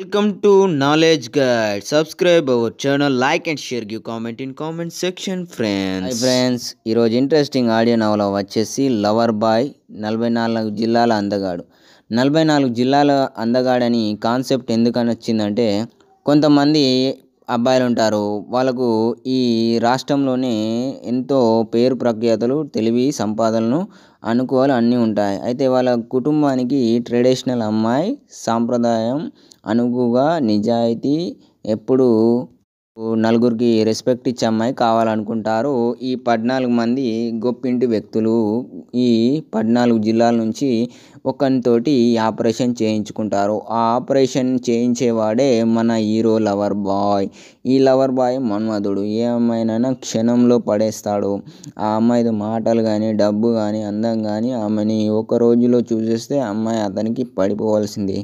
welcome to knowledge guide subscribe our channel like and share give comment in comment section friends friends ఈరోజు interesting audio నవల వచ్చేసి lover boy నలభై నాలుగు జిల్లాల అందగాడు నలభై నాలుగు జిల్లాల అందగాడని కాన్సెప్ట్ ఎందుకని వచ్చిందంటే కొంతమంది అబ్బాయిలు ఉంటారు వాళ్ళకు ఈ రాష్ట్రంలోనే ఎంతో పేరు ప్రఖ్యాతలు తెలివి సంపాదనలు అనుకోవాలి అన్నీ ఉంటాయి అయితే వాళ్ళ కుటుంబానికి ట్రెడిషనల్ అమ్మాయి సాంప్రదాయం అనువుగా నిజాయితీ ఎప్పుడూ నలుగురికి రెస్పెక్ట్ ఇచ్చే అమ్మాయి కావాలనుకుంటారు ఈ పద్నాలుగు మంది గొప్పింటి వ్యక్తులు ఈ పద్నాలుగు జిల్లాల నుంచి ఒకరితోటి ఆపరేషన్ చేయించుకుంటారు ఆ ఆపరేషన్ చేయించేవాడే మన హీరో లవర్ బాయ్ ఈ లవర్ బాయ్ మన్మధుడు ఏ అమ్మాయినైనా క్షణంలో పడేస్తాడు ఆ అమ్మాయి మాటలు కానీ డబ్బు కానీ అందం కానీ ఆమెని ఒక రోజులో చూసేస్తే అమ్మాయి అతనికి పడిపోవాల్సింది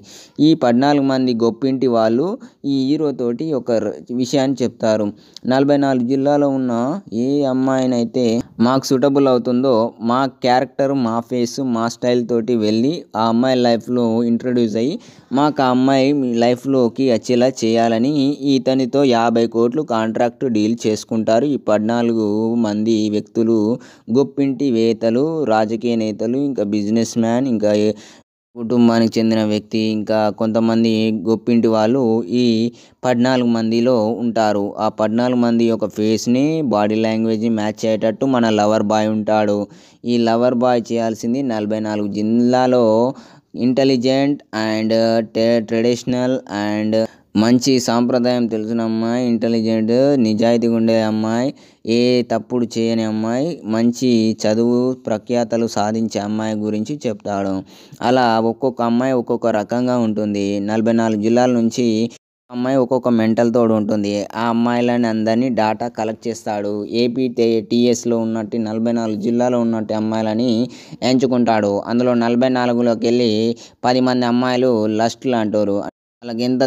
ఈ పద్నాలుగు మంది గొప్పింటి వాళ్ళు ఈ హీరోతోటి ఒక విషయాన్ని చెప్తారు నలభై నాలుగు జిల్లాలో ఉన్న ఏ అమ్మాయినైతే మాకు సూటబుల్ అవుతుందో మా క్యారెక్టర్ మా ఫేస్ మా స్టైల్ తోటి వెళ్ళి ఆ అమ్మాయి లైఫ్లో ఇంట్రడ్యూస్ అయ్యి మాకు ఆ అమ్మాయి మీ లైఫ్లోకి వచ్చేలా చేయాలని ఇతనితో యాభై కోట్లు కాంట్రాక్ట్ డీల్ చేసుకుంటారు ఈ పద్నాలుగు మంది వ్యక్తులు గొప్పింటి వేతలు రాజకీయ నేతలు ఇంకా బిజినెస్ మ్యాన్ ఇంకా కుటుంబానికి చెందిన వ్యక్తి ఇంకా కొంతమంది గొప్పింటి వాళ్ళు ఈ పద్నాలుగు మందిలో ఉంటారు ఆ పద్నాలుగు మంది యొక్క ఫేస్ని బాడీ లాంగ్వేజ్ని మ్యాచ్ అయ్యేటట్టు మన లవర్ బాయ్ ఉంటాడు ఈ లవర్ బాయ్ చేయాల్సింది నలభై నాలుగు జిల్లాలో ఇంటెలిజెంట్ అండ్ ట్రెడిషనల్ అండ్ మంచి సాంప్రదాయం తెలిసిన అమ్మాయి ఇంటెలిజెంట్ నిజాయితీగా ఉండే అమ్మాయి ఏ తప్పుడు చేయని అమ్మాయి మంచి చదువు ప్రఖ్యాతలు సాధించే అమ్మాయి గురించి చెప్తాడు అలా ఒక్కొక్క అమ్మాయి ఒక్కొక్క రకంగా ఉంటుంది నలభై నాలుగు జిల్లాల నుంచి అమ్మాయి ఒక్కొక్క మెంటల్ తోడు ఉంటుంది ఆ అమ్మాయిలని అందరినీ డాటా కలెక్ట్ చేస్తాడు ఏపీ టీఎస్లో ఉన్నట్టు నలభై నాలుగు జిల్లాలో ఉన్నట్టు అమ్మాయిలని ఎంచుకుంటాడు అందులో నలభై నాలుగులోకి వెళ్ళి పది మంది అమ్మాయిలు లస్ట్లు అంటారు వాళ్ళకి ఎంత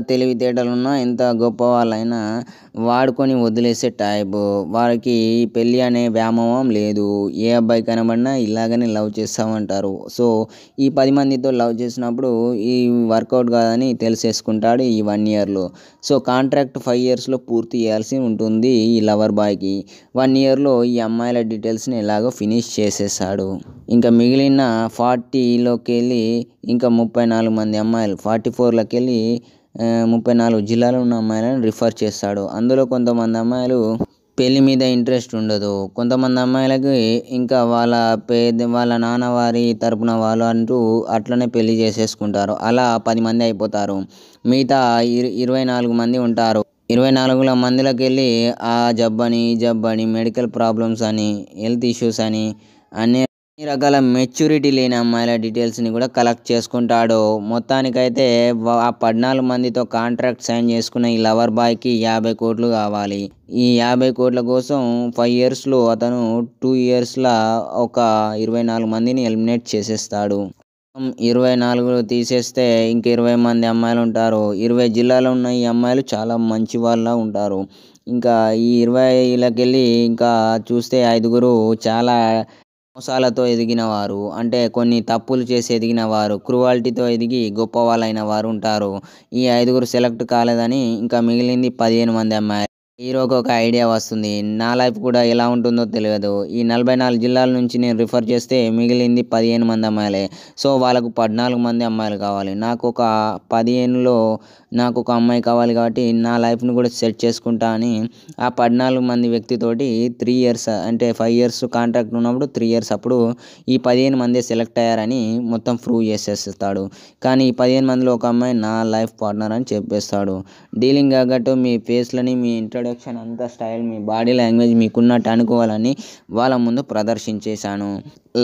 ఉన్నా ఎంత గొప్ప వాళ్ళైనా వాడుకొని వదిలేసే టైపు వారికి పెళ్ళి అనే వ్యామోహం లేదు ఏ అబ్బాయి కనబడినా ఇలాగనే లవ్ చేస్తామంటారు సో ఈ పది మందితో లవ్ చేసినప్పుడు ఈ వర్కౌట్ కాదని తెలిసేసుకుంటాడు ఈ వన్ ఇయర్లో సో కాంట్రాక్ట్ ఫైవ్ ఇయర్స్లో పూర్తి చేయాల్సి ఉంటుంది ఈ లవర్ బాయ్కి వన్ ఇయర్లో ఈ అమ్మాయిల డీటెయిల్స్ని ఎలాగో ఫినిష్ చేసేసాడు ఇంకా మిగిలిన ఫార్టీలోకి వెళ్ళి ఇంకా ముప్పై నాలుగు మంది అమ్మాయిలు ఫార్టీ ఫోర్లోకి వెళ్ళి ముప్పై నాలుగు జిల్లాలు ఉన్న అమ్మాయిలను రిఫర్ చేస్తాడు అందులో కొంతమంది అమ్మాయిలు పెళ్లి మీద ఇంట్రెస్ట్ ఉండదు కొంతమంది అమ్మాయిలకి ఇంకా వాళ్ళ పేద వాళ్ళ నాన్నవారి తరపున వాళ్ళు అంటూ అట్లనే పెళ్లి చేసేసుకుంటారు అలా పది మంది అయిపోతారు మిగతా ఇరవై నాలుగు మంది ఉంటారు ఇరవై నాలుగుల మందిలోకి వెళ్ళి ఆ జబ్బని జబ్బని మెడికల్ ప్రాబ్లమ్స్ అని హెల్త్ ఇష్యూస్ అని అనే అన్ని రకాల మెచ్యూరిటీ లేని అమ్మాయిల డీటెయిల్స్ని కూడా కలెక్ట్ చేసుకుంటాడు మొత్తానికైతే ఆ పద్నాలుగు మందితో కాంట్రాక్ట్ సైన్ చేసుకున్న ఈ లవర్ బాయ్కి యాభై కోట్లు కావాలి ఈ యాభై కోట్ల కోసం ఫైవ్ ఇయర్స్లో అతను టూ ఇయర్స్లో ఒక ఇరవై నాలుగు మందిని ఎలిమినేట్ చేసేస్తాడు ఇరవై నాలుగు తీసేస్తే ఇంక ఇరవై మంది అమ్మాయిలు ఉంటారు ఇరవై జిల్లాలో ఉన్న ఈ అమ్మాయిలు చాలా మంచి వాళ్ళ ఉంటారు ఇంకా ఈ ఇరవైలకెళ్ళి ఇంకా చూస్తే ఐదుగురు చాలా మోసాలతో ఎదిగిన వారు అంటే కొన్ని తప్పులు చేసి ఎదిగిన వారు క్రువాలిటీతో ఎదిగి గొప్ప వాళ్ళైన వారు ఉంటారు ఈ ఐదుగురు సెలెక్ట్ కాలేదని ఇంకా మిగిలింది పదిహేను మంది అమ్మాయి హీరోకి ఒక ఐడియా వస్తుంది నా లైఫ్ కూడా ఎలా ఉంటుందో తెలియదు ఈ నలభై నాలుగు జిల్లాల నుంచి నేను రిఫర్ చేస్తే మిగిలింది పదిహేను మంది అమ్మాయిలే సో వాళ్ళకు పద్నాలుగు మంది అమ్మాయిలు కావాలి నాకు ఒక పదిహేనులో నాకు ఒక అమ్మాయి కావాలి కాబట్టి నా లైఫ్ని కూడా సెట్ చేసుకుంటా అని ఆ పద్నాలుగు మంది వ్యక్తితోటి త్రీ ఇయర్స్ అంటే ఫైవ్ ఇయర్స్ కాంట్రాక్ట్ ఉన్నప్పుడు త్రీ ఇయర్స్ అప్పుడు ఈ పదిహేను మంది సెలెక్ట్ అయ్యారని మొత్తం ప్రూవ్ చేసేస్తాడు కానీ ఈ పదిహేను మందిలో ఒక అమ్మాయి నా లైఫ్ పార్ట్నర్ అని చెప్పేస్తాడు డీలింగ్ తగ్గట్టు మీ ఫేస్లని మీ ఇంట్రడక్షన్ రియాక్షన్ అంత స్టైల్ మీ బాడీ లాంగ్వేజ్ మీకున్నట్టు అనుకోవాలని వాళ్ళ ముందు ప్రదర్శించేశాను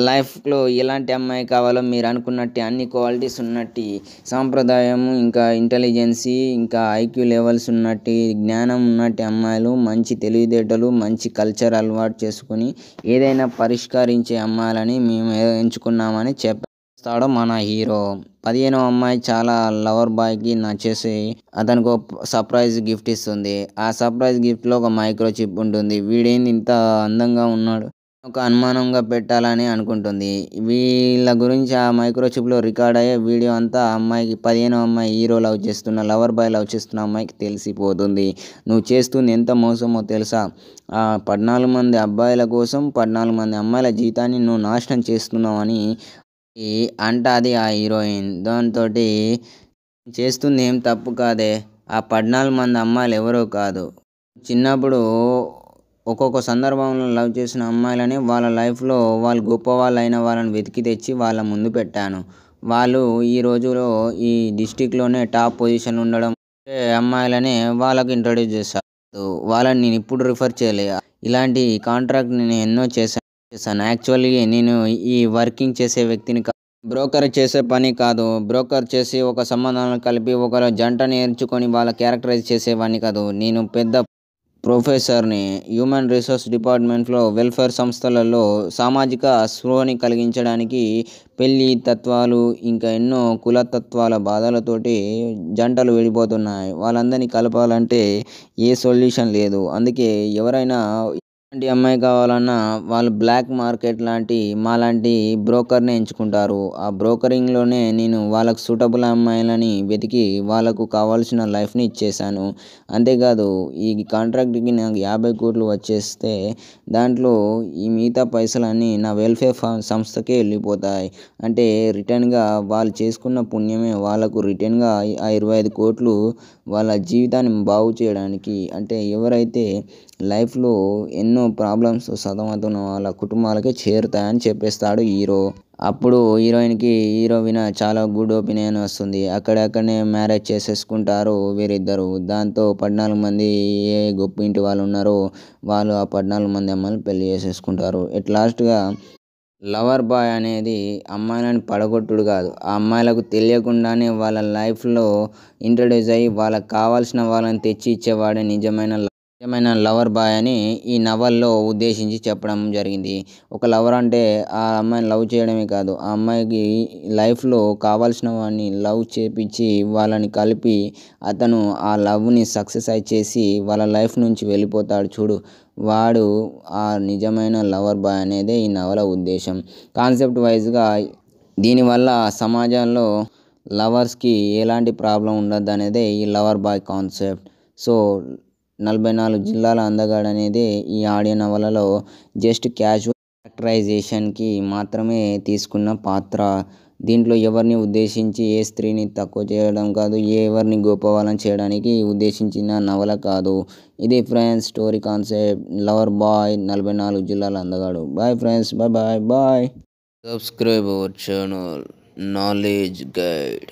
లైఫ్లో ఎలాంటి అమ్మాయి కావాలో మీరు అనుకున్నట్టు అన్ని క్వాలిటీస్ ఉన్నట్టు సాంప్రదాయం ఇంకా ఇంటెలిజెన్సీ ఇంకా ఐక్యూ లెవెల్స్ ఉన్నట్టు జ్ఞానం ఉన్నట్టు అమ్మాయిలు మంచి తెలివితేటలు మంచి కల్చర్ అలవాటు చేసుకుని ఏదైనా పరిష్కరించే అమ్మాయిలని మేము ఎంచుకున్నామని చెప్పారు చేస్తాడు మన హీరో పదిహేనో అమ్మాయి చాలా లవర్ బాయ్కి నచ్చేసి అతనికి ఒక సర్ప్రైజ్ గిఫ్ట్ ఇస్తుంది ఆ సర్ప్రైజ్ గిఫ్ట్లో ఒక మైక్రో చిప్ ఉంటుంది వీడేంది ఇంత అందంగా ఉన్నాడు ఒక అనుమానంగా పెట్టాలని అనుకుంటుంది వీళ్ళ గురించి ఆ మైక్రో చిప్లో రికార్డ్ అయ్యే వీడియో అంతా అమ్మాయికి పదిహేనో అమ్మాయి హీరో లవ్ చేస్తున్న లవర్ బాయ్ లవ్ చేస్తున్న అమ్మాయికి తెలిసిపోతుంది నువ్వు చేస్తుంది ఎంత మోసమో తెలుసా ఆ పద్నాలుగు మంది అబ్బాయిల కోసం పద్నాలుగు మంది అమ్మాయిల జీతాన్ని నువ్వు నాశనం చేస్తున్నావని అది ఆ హీరోయిన్ దాంతో చేస్తుంది ఏం తప్పు కాదే ఆ పద్నాలుగు మంది అమ్మాయిలు ఎవరో కాదు చిన్నప్పుడు ఒక్కొక్క సందర్భంలో లవ్ చేసిన అమ్మాయిలని వాళ్ళ లైఫ్లో వాళ్ళు గొప్ప వాళ్ళు అయిన వాళ్ళని వెతికి తెచ్చి వాళ్ళ ముందు పెట్టాను వాళ్ళు ఈ రోజులో ఈ డిస్టిక్లోనే టాప్ పొజిషన్ ఉండడం అమ్మాయిలని వాళ్ళకి ఇంట్రడ్యూస్ చేశాను వాళ్ళని నేను ఇప్పుడు రిఫర్ చేయలే ఇలాంటి కాంట్రాక్ట్ నేను ఎన్నో చేశాను చేశాను యాక్చువల్లీ నేను ఈ వర్కింగ్ చేసే వ్యక్తిని బ్రోకర్ చేసే పని కాదు బ్రోకర్ చేసి ఒక సంబంధాలను కలిపి ఒకరు జంటని నేర్చుకొని వాళ్ళ క్యారెక్టరైజ్ చేసేవాడిని కాదు నేను పెద్ద ప్రొఫెసర్ని హ్యూమన్ రిసోర్స్ డిపార్ట్మెంట్లో వెల్ఫేర్ సంస్థలలో సామాజిక స్పృహని కలిగించడానికి పెళ్లి తత్వాలు ఇంకా ఎన్నో కులతత్వాల బాధలతోటి జంటలు విడిపోతున్నాయి వాళ్ళందరినీ కలపాలంటే ఏ సొల్యూషన్ లేదు అందుకే ఎవరైనా ఇలాంటి అమ్మాయి కావాలన్నా వాళ్ళు బ్లాక్ మార్కెట్ లాంటి మా లాంటి బ్రోకర్ని ఎంచుకుంటారు ఆ బ్రోకరింగ్లోనే నేను వాళ్ళకు సూటబుల్ అమ్మాయిలని వెతికి వాళ్ళకు కావాల్సిన లైఫ్ని ఇచ్చేసాను అంతేకాదు ఈ కాంట్రాక్ట్కి నాకు యాభై కోట్లు వచ్చేస్తే దాంట్లో ఈ మిగతా పైసలన్నీ నా వెల్ఫేర్ సంస్థకే వెళ్ళిపోతాయి అంటే రిటర్న్గా వాళ్ళు చేసుకున్న పుణ్యమే వాళ్ళకు రిటర్న్గా ఆ ఇరవై ఐదు కోట్లు వాళ్ళ జీవితాన్ని బాగు చేయడానికి అంటే ఎవరైతే లైఫ్లో ఎన్నో ఎన్నో ప్రాబ్లమ్స్ సతమతం వాళ్ళ కుటుంబాలకే చేరుతాయని చెప్పేస్తాడు హీరో అప్పుడు హీరోయిన్కి హీరో విన చాలా గుడ్ ఒపీనియన్ వస్తుంది అక్కడక్కడనే మ్యారేజ్ చేసేసుకుంటారు వీరిద్దరు దాంతో పద్నాలుగు మంది ఏ గొప్ప ఇంటి వాళ్ళు ఉన్నారో వాళ్ళు ఆ పద్నాలుగు మంది అమ్మాయిలు పెళ్లి చేసేసుకుంటారు ఎట్ లాస్ట్గా లవర్ బాయ్ అనేది అమ్మాయిలను పడగొట్టుడు కాదు ఆ అమ్మాయిలకు తెలియకుండానే వాళ్ళ లైఫ్లో ఇంట్రడ్యూస్ అయ్యి వాళ్ళకి కావాల్సిన వాళ్ళని తెచ్చి ఇచ్చేవాడే నిజమైన నిజమైన లవర్ బాయ్ అని ఈ నవల్లో ఉద్దేశించి చెప్పడం జరిగింది ఒక లవర్ అంటే ఆ అమ్మాయిని లవ్ చేయడమే కాదు ఆ అమ్మాయికి లైఫ్లో కావాల్సిన వాడిని లవ్ చేపించి వాళ్ళని కలిపి అతను ఆ లవ్ని సక్సెస్ అయి చేసి వాళ్ళ లైఫ్ నుంచి వెళ్ళిపోతాడు చూడు వాడు ఆ నిజమైన లవర్ బాయ్ అనేదే ఈ నవల ఉద్దేశం కాన్సెప్ట్ వైజ్గా దీనివల్ల సమాజంలో లవర్స్కి ఎలాంటి ప్రాబ్లం ఉండదు అనేదే ఈ లవర్ బాయ్ కాన్సెప్ట్ సో నలభై నాలుగు జిల్లాల అందగాడు అనేది ఈ ఆడియో నవలలో జస్ట్ క్యాజువల్ క్యారెక్టరైజేషన్కి మాత్రమే తీసుకున్న పాత్ర దీంట్లో ఎవరిని ఉద్దేశించి ఏ స్త్రీని తక్కువ చేయడం కాదు ఏ ఎవరిని గొప్పవాళ్ళని చేయడానికి ఉద్దేశించిన నవల కాదు ఇది friends story concept lover boy నలభై నాలుగు జిల్లాల అందగాడు boy friends boy boy boy subscribe our channel knowledge guide